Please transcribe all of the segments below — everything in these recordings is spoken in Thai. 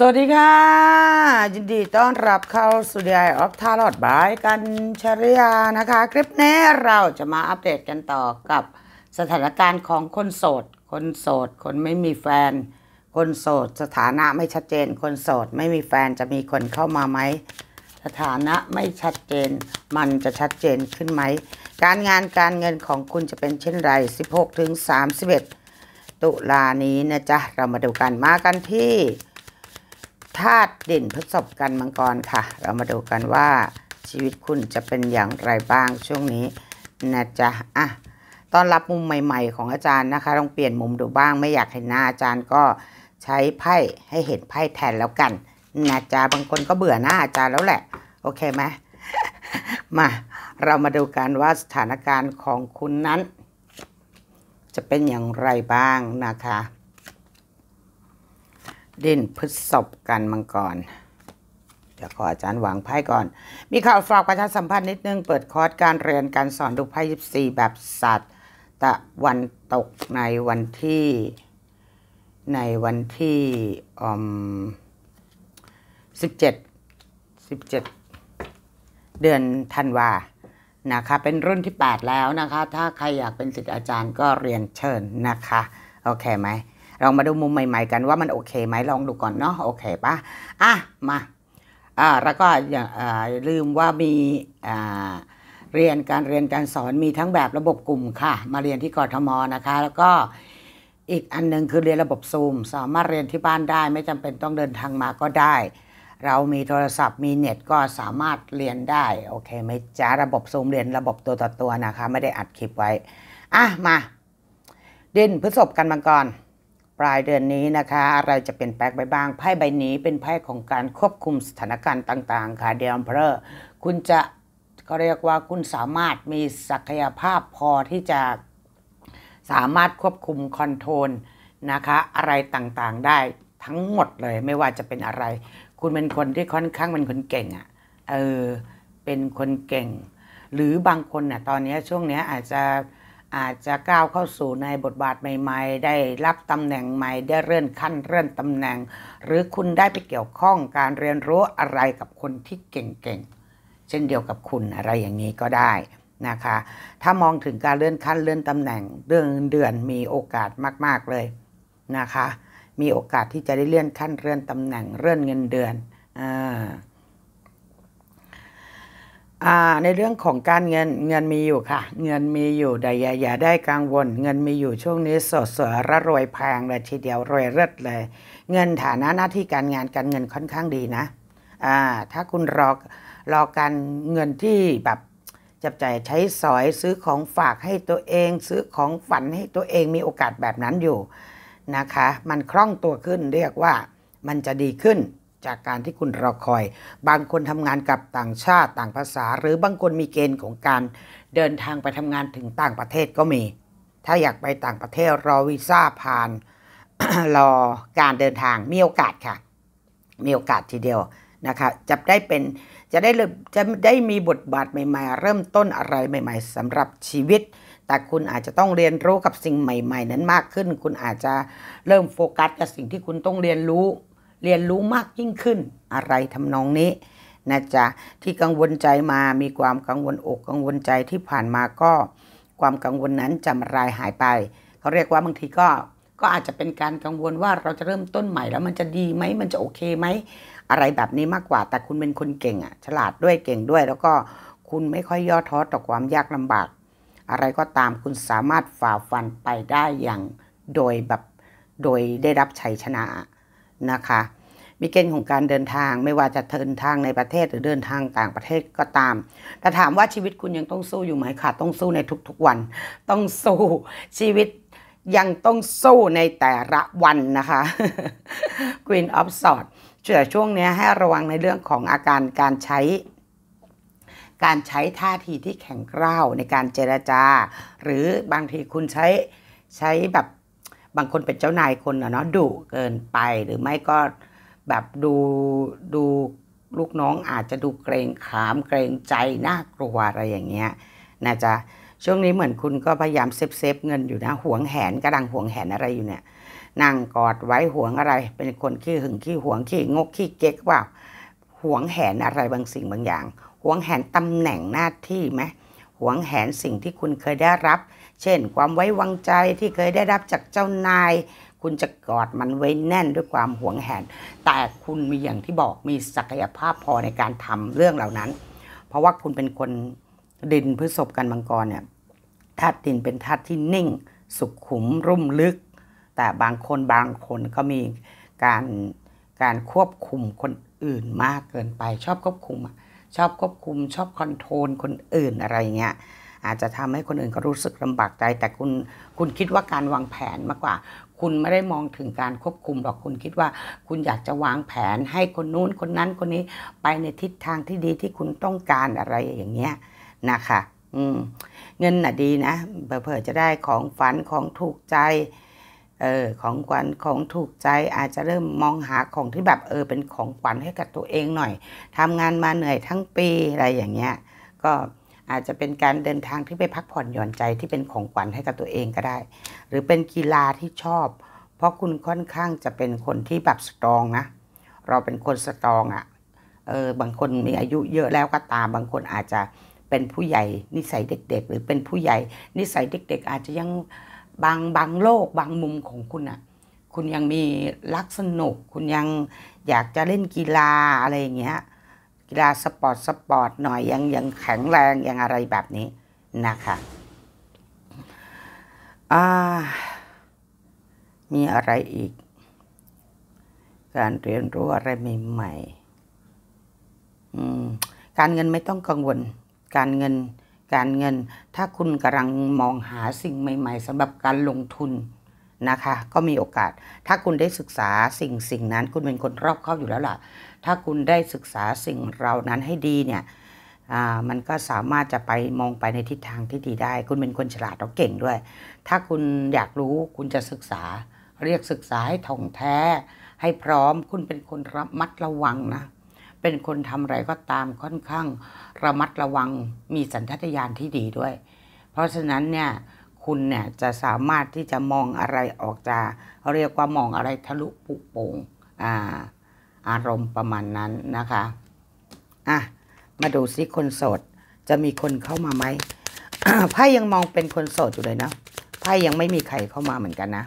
สวัสดีค่ะ ยินดีต้อนรับเข้าสู่ดีไอออฟทาร์ลอดบายกันชริยานะคะ คลิปนี้เราจะมาอัปเดตกันต่อกับสถานการณ์ของคนโสด คนโสด คนไม่มีแฟน คนโสด สถานะไม่ชัดเจน คนโสด ไม่มีแฟนจะมีคนเข้ามาไหม สถานะไม่ชัดเจน มันจะชัดเจนขึ้นไหม การงานการเงินของคุณจะเป็นเช่นไร 16ถึง31 ตุลานี้นะจ๊ะเรามาดูกันมากันที่ธาตุเด่นผสมกันมังกรค่ะ เรามาดูกันว่าชีวิตคุณจะเป็นอย่างไรบ้างช่วงนี้นะจ๊ะอ่ะตอนรับมุมใหม่ ๆของอาจารย์นะคะลองเปลี่ยนมุมดูบ้าง ไม่อยากเห็นหน้าอาจารย์ก็ใช้ไพ่ให้เห็นไพ่แทนแล้วกันนะจ๊ะบางคนก็เบื่อหน้าอาจารย์แล้วแหละ โอเคไหมมา เรามาดูกันว่าสถานการณ์ของคุณนั้น จะเป็นอย่างไรบ้างนะคะดินพชศพกันมังกรจะขออาจารย์หวังไพ่ก่อน มีข่าวฝากประชาสัมพันธ์นิดนึง เปิดคอร์สการเรียนการสอนดูไพ่ยิบสี่แบบสัตว์ตะวันตกในวันที่ในวันที่อืมสิบเจ็ดสิบเจ็ดเดือนธันวา นะคะ เป็นรุ่นที่ 8 แล้วนะคะ ถ้าใครอยากเป็นศิษย์อาจารย์ก็เรียนเชิญนะคะ โอเคไหมลองมาดูมุมใหม่ ๆกันว่ามันโอเคไหมลองดูก่อนเนาะโอเคปะอ่ะมาอ่าแล้วก็อย่าลืมว่ามีอ่า เรียนการเรียนการสอนมีทั้งแบบระบบกลุ่มค่ะ มาเรียนที่กรทมนะคะแล้วก็อีกอันนึงคือเรียนระบบซูม สามารถเรียนที่บ้านได้ ไม่จำเป็นต้องเดินทางมาก็ได้ เรามีโทรศัพท์มีเน็ตก็สามารถเรียนได้โอเคไหมจ้าระบบซูมเรียนระบบตัวต่อตัวนะคะไม่ได้อัดคลิปไว้อ่ะมา เดินพฤษภกันมังกรปลายเดือนนี้นะคะอะไรจะเปลี่ยนแปลงไปบ้างไพ่ใบนี้เป็นไพ่ของการควบคุมสถานการณ์ต่าง ๆ ค่ะเดลเพลอคุณจะก็เรียกว่าคุณสามารถมีศักยภาพพอที่จะสามารถควบคุมคอนโทรลนะคะอะไรต่างๆได้ทั้งหมดเลยไม่ว่าจะเป็นอะไร คุณเป็นคนที่ค่อนข้างเป็นคนเก่งอะ่ะเออเป็นคนเก่ง หรือบางคนน่ะตอนนี้ช่วงนี้อาจจะอาจจะก้าวเข้าสู่ในบทบาทใหม่ ๆ ได้รับตำแหน่งใหม่ได้เลื่อนขั้น เลื่อนตำแหน่ง หรือคุณได้ไปเกี่ยวข้องการเรียนรู้อะไรกับคนที่เก่งๆ เช่นเดียวกับคุณอะไรอย่างนี้ก็ได้นะคะ ถ้ามองถึงการเลื่อนขั้น เลื่อนตำแหน่งเดือนเดือนมีโอกาสมากๆเลยนะคะ มีโอกาสที่จะได้เลื่อนขั้นเลื่อนตำแหน่ง เลื่อนเงิน เดือนอ่าในเรื่องของการเงินเงินมีอยู่ค่ะเงินมีอยู่แต่อย่าอย่าได้กังวล เงินมีอยู่ช่วงนี้สดสวยรรวยแพงเลยทีเดียวรวยเลิศเลย เงินฐานะหน้าที่การงานการเงินค่อนข้างดีนะอ่าถ้าคุณรอรอการเงินที่แบบจับจ่ายใช้สอยซื้อของฝากให้ตัวเองซื้อของฝันให้ตัวเองมีโอกาสแบบนั้นอยู่นะคะ มันคล่องตัวขึ้นเรียกว่ามันจะดีขึ้นจากการที่คุณรอคอย บางคนทำงานกับต่างชาติต่างภาษา หรือบางคนมีเกณฑ์ของการเดินทางไปทำงานถึงต่างประเทศก็มี ถ้าอยากไปต่างประเทศรอวีซ่า ผ่าน รอการเดินทางมีโอกาสค่ะ มีโอกาสทีเดียว นะคะ จะได้เป็นจะได้จะได้มีบทบาทใหม่ๆ เริ่มต้นอะไรใหม่ๆสำหรับชีวิต แต่คุณอาจจะต้องเรียนรู้กับสิ่งใหม่ ๆ นั้นมากขึ้น คุณอาจจะเริ่มโฟกัสกับสิ่งที่คุณต้องเรียนรู้เรียนรู้มากยิ่งขึ้นอะไรทำนองนี้นะจ๊ะที่กังวลใจมามีความกังวลอกกังวลใจที่ผ่านมาก็ความกังวลนั้นจะรายหายไปเขาเรียกว่าบางทีก็ก็อาจจะเป็นการกังวลว่าเราจะเริ่มต้นใหม่แล้วมันจะดีไหมมันจะโอเคไหมอะไรแบบนี้มากกว่าแต่คุณเป็นคนเก่งอ่ะ ฉลาดด้วยเก่งด้วย แล้วก็คุณไม่ค่อยย่อท้อต่อความยากลำบากอะไรก็ตามคุณสามารถฝ่าฟันไปได้อย่างโดยแบบโดยได้รับชัยชนะนะคะ มีเกณฑ์ของการเดินทางไม่ว่าจะเดินทางในประเทศหรือเดินทางต่างประเทศก็ตามแต่ถามว่าชีวิตคุณยังต้องสู้อยู่ไหมค่ะต้องสู้ในทุกๆวัน ต้องสู้ชีวิตยังต้องสู้ในแต่ละวันนะคะ Queen of Swords แช่วงนี้ให้ระวังในเรื่องของอาการการใช้ การใช้ท่าทีที่แข็งกร้าวในการเจรจา หรือบางทีคุณใช้ใช้แบบบางคนเป็นเจ้านายคนเนาะดุเกินไปหรือไม่ก็แบบดูดูลูกน้องอาจจะดูเกรงขามเกรงใจน่ากลัวอะไรอย่างเงี้ยนะจ๊ะช่วงนี้เหมือนคุณก็พยายามเซฟเซฟเงินอยู่นะห่วงแหนกระดังห่วงแหนอะไรอยู่เนี่ยนั่งกอดไว้ห่วงอะไรเป็นคนขี้หึงขี้ห่วงขี้งกขี้เก๊กว่าห่วงแหนอะไรบางสิ่งบางอย่างห่วงแหนตำแหน่งหน้าที่ไหมห่วงแหนสิ่งที่คุณเคยได้รับเช่น ความไว้วางใจที่เคยได้รับจากเจ้านาย คุณจะกอดมันไว้แน่นด้วยความหวงแหนแต่คุณมีอย่างที่บอกมีศักยภาพพอในการทำเรื่องเหล่านั้น เพราะว่าคุณเป็นคนดินพฤษภกันมังกรเนี่ยธาตุดินเป็นธาตุที่นิ่ง สุขขุมรุ่มลึก แต่บางคนบางคนก็มีการการควบคุมคนอื่นมากเกินไปชอบควบคุมชอบควบคุมชอบคอนโทรลคนอื่นอะไรเงี้ยอาจจะทำให้คนอื่นก็รู้สึกลำบากใจ แต่คุณคุณคิดว่าการวางแผนมากกว่า คุณไม่ได้มองถึงการควบคุมหรอกคุณคิดว่าคุณอยากจะวางแผนให้คนนู้นคนนั้นคนนี้ ไปในทิศทางที่ดีที่คุณต้องการอะไรอย่างเงี้ยนะคะเงินน่ะดีนะเผื่อจะได้ของฝันของถูกใจเออของขวัญของถูกใจอาจจะเริ่มมองหาของที่แบบเออเป็นของขวัญให้กับตัวเองหน่อย ทำงานมาเหนื่อยทั้งปีอะไรอย่างเงี้ย ก็อาจจะเป็นการเดินทางที่ไปพักผ่อนหย่อนใจที่เป็นของขวัญให้กับตัวเองก็ได้ หรือเป็นกีฬาที่ชอบ เพราะคุณค่อนข้างจะเป็นคนที่แบบสตรองนะเราเป็นคนสตรองอะ่ะเออบางคนมีอายุเยอะแล้วก็ตาม บางคนอาจจะเป็นผู้ใหญ่ นิสัยเด็กๆ หรือเป็นผู้ใหญ่นิสัยเด็ก ๆ อาจจะยังบางบางโลกบางมุมของคุณอะ่ะคุณยังมีรักสนุกคุณยังอยากจะเล่นกีฬาอะไรอย่างเงี้ยกีฬาสปอร์ตสปอร์ตหน่อยยังยังแข็งแรงยังอะไรแบบนี้นะคะมีอะไรอีก การเรียนรู้อะไรใหม่ๆการเงินไม่ต้องกังวล การเงินการเงิน ถ้าคุณกำลังมองหาสิ่งใหม่ ๆสำหรับการลงทุนนะคะ ก็มีโอกาส ถ้าคุณได้ศึกษาสิ่งสิ่งนั้น คุณเป็นคนรอบเข้าอยู่แล้วล่ะถ้าคุณได้ศึกษาสิ่งเหล่านั้นให้ดีเนี่ยมันก็สามารถจะไปมองไปในทิศทางที่ดีได้ คุณเป็นคนฉลาดแล้วเก่งด้วย ถ้าคุณอยากรู้คุณจะศึกษา เรียกศึกษาให้ท่องแท้ ให้พร้อม คุณเป็นคนระมัดระวังนะ เป็นคนทำอะไร ก็ตามค่อนข้างระมัดระวังมีสัญชาตญาณที่ดีด้วย เพราะฉะนั้นเนี่ย คุณเนี่ยจะสามารถที่จะมองอะไรออกจกเรียกว่ามองอะไรทะลุปุโปง่งอ่าอารมณ์ประมาณนั้นนะคะ อ่ะ มาดูซิคนโสด จะมีคนเข้ามาไหมไพ่ยังมองเป็นคนโสดอยู่เลยนะ ไพ่ยังไม่มีใคร เข้ามาเหมือนกันนะ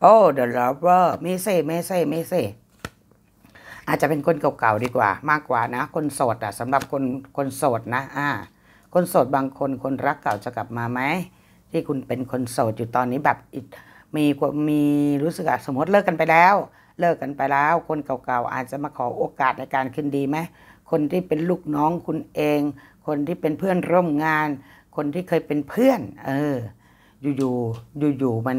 โอ้ เดอะลอเวอร์ไม่เซ่ไม่เซ่ไม่เซ่อาจจะเป็นคนเก่าๆดีกว่ามากกว่านะ คนโสดอ่ะสำหรับคนคนโสดนะ อ่า คนโสดบางคนคนรักเก่าจะกลับมาไหมที่คุณเป็นคนโสดอยู่ตอนนี้แบบมีมีรู้สึกอะสมมติเลิกกันไปแล้วเลิกกันไปแล้วคนเก่าๆอาจจะมาขอโอกาสในการคืนดีไหมคนที่เป็นลูกน้องคุณเอง คนที่เป็นเพื่อนร่วมงาน คนที่เคยเป็นเพื่อน เออ อยู่ๆอยู่ๆมัน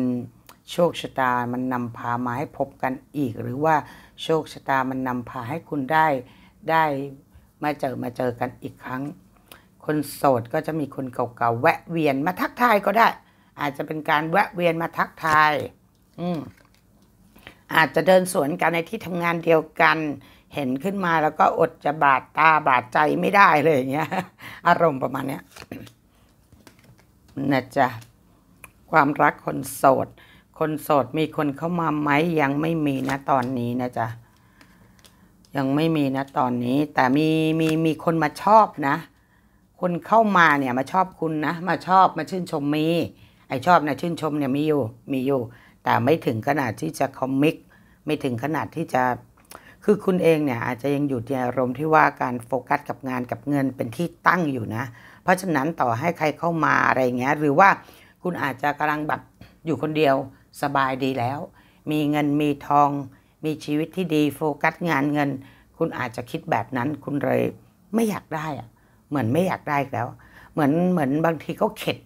โชคชะตามันนำพามาให้พบกันอีก หรือว่าโชคชะตามันนำพาให้คุณได้ ได้มาเจอมาเจอกันอีกครั้ง คนโสดก็จะมีคนเก่าๆแวะเวียนมาทักทายก็ได้ อาจจะเป็นการแวะเวียนมาทักทายอืมอาจจะเดินสวนกันในที่ทำงานเดียวกัน เห็นขึ้นมาแล้วก็อดจะบาดตาบาดใจไม่ได้เลยอย่างเงี้ยอารมณ์ประมาณเนี้ยนะจ๊ะความรักคนโสด คนโสดมีคนเข้ามาไหมยังไม่มีนะตอนนี้นะจ๊ะยังไม่มีนะตอนนี้ แต่มีมีมีคนมาชอบนะ คนเข้ามาเนี่ยมาชอบคุณนะ มาชอบมาชื่นชมมี ไอชอบนะชื่นชมเนี่ยมีอยู่มีอยู่แต่ไม่ถึงขนาดที่จะคอมมิกไม่ถึงขนาดที่จะคือคุณเองเนี่ยอาจจะยังอยู่ในอารมณ์ที่ว่าการโฟกัสกับงานกับเงินเป็นที่ตั้งอยู่นะ เพราะฉะนั้นต่อให้ใครเข้ามาอะไรเงี้ยหรือว่าคุณอาจจะกำลังแบบอยู่คนเดียวสบายดีแล้ว มีเงินมีทอง มีชีวิตที่ดีโฟกัสงานเงิน คุณอาจจะคิดแบบนั้นคุณเลยไม่อยากได้อะเหมือนไม่อยากได้แล้ว เหมือนเหมือนบางทีก็เข็ด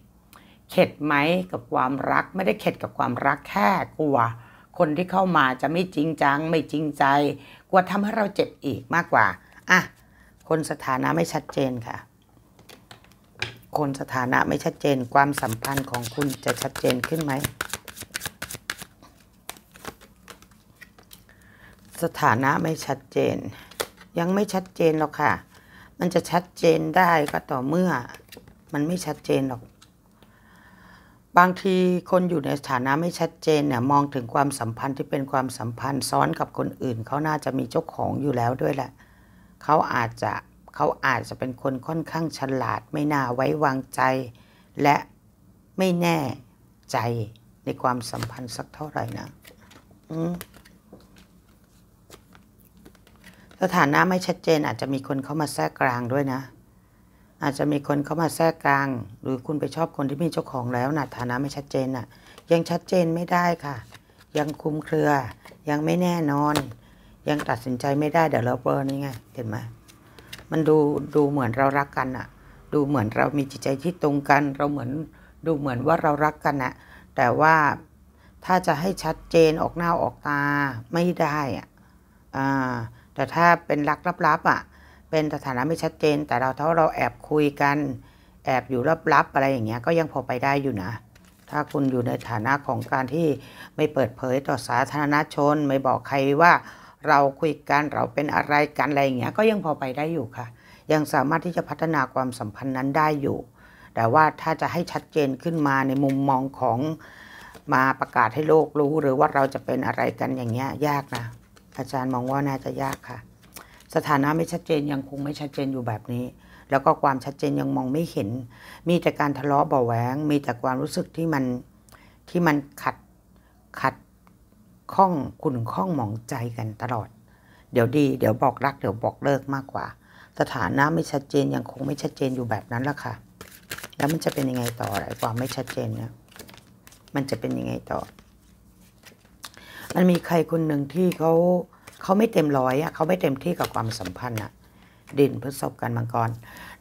เข็ดไหมกับความรักไม่ได้เข็ดกับความรักแค่กลัว คนที่เข้ามาจะไม่จริงจัง ไม่จริงใจ กลัวทำให้เราเจ็บอีกมากกว่าอ่ะคนสถานะไม่ชัดเจนค่ะ คนสถานะไม่ชัดเจนความสัมพันธ์ของคุณจะชัดเจนขึ้นไหม สถานะไม่ชัดเจน ยังไม่ชัดเจนหรอกค่ะ มันจะชัดเจนได้ก็ต่อเมื่อมันไม่ชัดเจนหรอกบางทีคนอยู่ในสถานะไม่ชัดเจนเนี่ย มองถึงความสัมพันธ์ที่เป็นความสัมพันธ์ซ้อนกับคนอื่น เขาน่าจะมีเจ้าของอยู่แล้วด้วยแหละ เขาอาจจะเขาอาจจะเป็นคนค่อนข้าง ฉลาดไม่น่าไว้วางใจ และไม่แน่ใจในความสัมพันธ์สักเท่าไหร่นะสถานะไม่ชัดเจนอาจจะมีคนเข้ามาแทรกกลางด้วยนะอาจจะมีคนเข้ามาแทรกกลาง หรือคุณไปชอบคนที่มีเจ้าของแล้วนะฐานะไม่ชัดเจนอ่ะ ยังชัดเจนไม่ได้ค่ะ ยังคุมเครือ ยังไม่แน่นอน ยังตัดสินใจไม่ได้ เดี๋ยวเราเปิดนี่ไงเห็นไหมมันดู ดูเหมือนเรารักกันอะดูเหมือนเรามีจิตใจที่ตรงกัน เราเหมือนดูเหมือนว่าเรารักกันอะแต่ว่าถ้าจะให้ชัดเจนออกหน้าออกตาไม่ได้อะ่ะแต่ถ้าเป็นรักลับๆอะ่ะเป็นสถานะไม่ชัดเจนแต่เราถ้าเราแอบคุยกัน แอบอยู่ลับๆอะไรอย่างเงี้ยก็ยังพอไปได้อยู่นะ ถ้าคุณอยู่ในฐานะของการที่ไม่เปิดเผยต่อสาธารณชน ไม่บอกใครว่า เราคุยกันเราเป็นอะไรกัน อะไรอย่างเงี้ยก็ยังพอไปได้อยู่ค่ะ ยังสามารถที่จะพัฒนาความสัมพันธ์นั้นได้อยู่ แต่ว่าถ้าจะให้ชัดเจนขึ้นมาในมุมมองของมาประกาศให้โลกรู้ หรือว่าเราจะเป็นอะไรกันอย่างเงี้ยยากนะ อาจารย์มองว่าน่าจะยากค่ะสถานะไม่ชัดเจนยังคงไม่ชัดเจนอยู่แบบนี้ แล้วก็ความชัดเจนยังมองไม่เห็น มีแต่การทะเลาะเบาแหวงมีแต่ความรู้สึกที่มันที่มันขัดขัดข้องคุณข้องหมองใจกันตลอด เดี๋ยวดี เดี๋ยวบอกรักเดี๋ยวบอกเลิกมากกว่า สถานะไม่ชัดเจนยังคงไม่ชัดเจนอยู่แบบนั้นละค่ะแล้วมันจะเป็นยังไงต่ออะไรความไม่ชัดเจนเนี่ยมันจะเป็นยังไงต่อมันมีใครคนหนึ่งที่เขาเขาไม่เต็มร้อยอ่ะเขาไม่เต็มที่กับความสัมพันธ์อ่ะ ดินพฤษบกันมังกร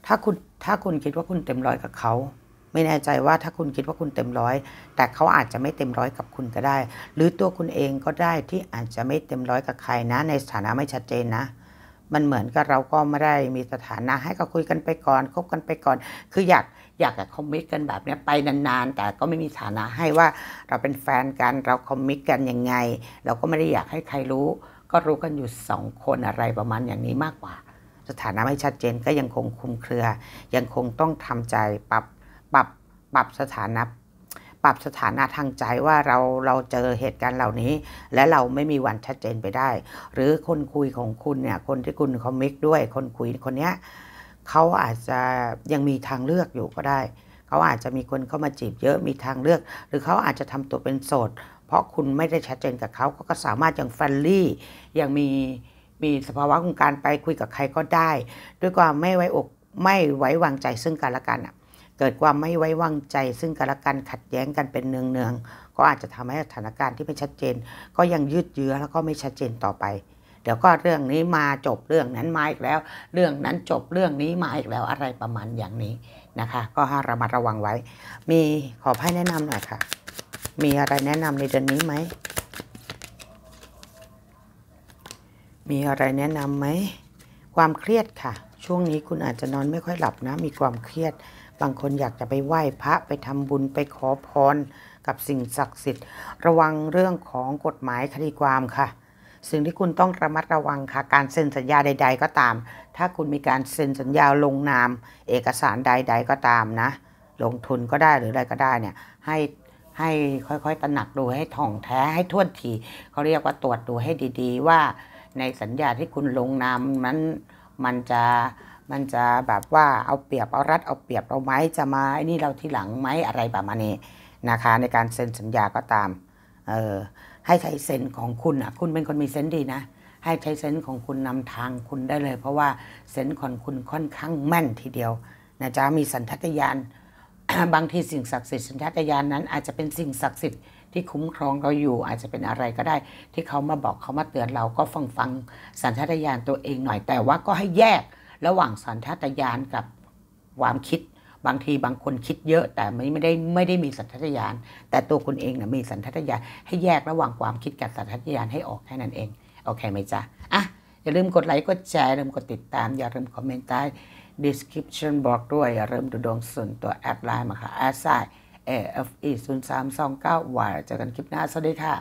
ถ้าคุณถ้าคุณคิดว่าคุณเต็มร้อยกับเขา ไม่แน่ใจว่าถ้าคุณคิดว่าคุณเต็มร้อย แต่เขาอาจจะไม่เต็มร้อยกับคุณก็ได้ หรือตัวคุณเองก็ได้ที่อาจจะไม่เต็มร้อยกับใครนะ ในสถานะไม่ชัดเจนนะ มันเหมือนกับเราก็ไม่ได้มีสถานะให้ก็คุยกันไปก่อน คบกันไปก่อน คืออยากอยากจะคอมมิตกันแบบนี้ไปนานๆ แต่ก็ไม่มีฐานะให้ว่าเราเป็นแฟนกันเราคอมมิตกันยังไง เราก็ไม่ได้อยากให้ใครรู้ก็รู้กันอยู่สองคนอะไรประมาณอย่างนี้มากกว่า สถานะไม่ชัดเจนก็ยังคงคุมเครือ ยังคงต้องทำใจปรับปรับปรับสถานะปรับสถานะทางใจว่าเราเราเจอเหตุการณ์เหล่านี้ และเราไม่มีวันชัดเจนไปได้ หรือคนคุยของคุณเนี่ยคนที่คุณคอมมิกด้วย คนคุยคนเนี้ยเขาอาจจะยังมีทางเลือกอยู่ก็ได้เขาอาจจะมีคนเข้ามาจีบเยอะมีทางเลือก หรือเขาอาจจะทำตัวเป็นโสดเพราะคุณไม่ได้ชัดเจนกับเขาเขาก็สามารถยังแฟนลี่ ยังมีมีสภาวะของการไปคุยกับใครก็ได้ ด้วยความไม่ไว้อกไม่ไว้วางใจซึ่งกันและกันอ่ะ เกิดความไม่ไว้วางใจซึ่งกันและกัน ขัดแย้งกันเป็นเนืองๆ ก็อาจจะทำให้สถานการณ์ที่ไม่ชัดเจน ก็ยังยืดเยื้อแล้วก็ไม่ชัดเจนต่อไป เดี๋ยวก็เรื่องนี้มาจบเรื่องนั้นมาอีกแล้ว เรื่องนั้นจบเรื่องนี้มาอีกแล้วอะไรประมาณอย่างนี้นะคะ ก็ให้ระมัดระวังไว้ มีขอให้แนะนำหน่อยค่ะมีอะไรแนะนำในเดือนนี้ไหม มีอะไรแนะนำไหม ความเครียดค่ะ ช่วงนี้คุณอาจจะนอนไม่ค่อยหลับนะ มีความเครียด บางคนอยากจะไปไหว้พระ ไปทำบุญ ไปขอพร กับสิ่งศักดิ์สิทธิ์ ระวังเรื่องของกฎหมายคดีความค่ะ สิ่งที่คุณต้องระมัดระวังค่ะ การเซ็นสัญญาใด ๆ ก็ตาม ถ้าคุณมีการเซ็นสัญญาลงนาม เอกสารใดๆก็ตามนะ ลงทุนก็ได้หรืออะไรก็ได้เนี่ย ให้ให้ค่อยๆตระหนักดูให้ท่องแท้ให้ท่วนทีเขาเรียกว่าตรวจดูให้ดี ๆ ว่าในสัญญาที่คุณลงนามนั้นมันจะมันจะแบบว่าเอาเปรียบเอารัดเอาเปรียบเราไหมจะมาไอ้นี่เราที่หลังไหมอะไรประมาณนี้นะคะ ในการเซ็นสัญญาก็ตามเออให้ใช้เซ็นของคุณอ่ะคุณเป็นคนมีเซ็นดีนะให้ใช้เซ็นของคุณนำทางคุณได้เลย เพราะว่าเซ็นของคุณค่อนข้างแม่นทีเดียวนะจ๊ะมีสัญชาตญาณบางที สิ่งศักดิ์สิทธิ์สัญชาตญาณนนั้นอาจจะเป็นสิ่งศักดิ์สิทธิ์ที่คุ้มครองเราอยู่ อาจจะเป็นอะไรก็ได้ ที่เขามาบอกเขามาเตือนเราก็ฟังฟังสัญชาตญาณตัวเองหน่อยแต่ว่าก็ให้แยกระหว่างสัญชาตญาณกับความคิด บางทีบางคนคิดเยอะแต่ไม่ได้ไม่ได้มีสัญชาตญาณแต่ตัวคุณเองนะมีสัญชาตญาณให้แยกระหว่างความคิดกับสัญชาตญาณให้ออกแค่นั้นเองโอเคไหมจ๊ะอ่ะอย่าลืมกดไลค์กดแชร์อย่าลืมกดติดตาม อย่าลืมคอมเมนต์ใต้ description บอกด้วยเริ่มดูดวงส่วนตัวแอดไลน์มาค่ะแอดไซน์ AFE 0 3 2 9วายเจอกันคลิปหน้า สวัสดีค่ะ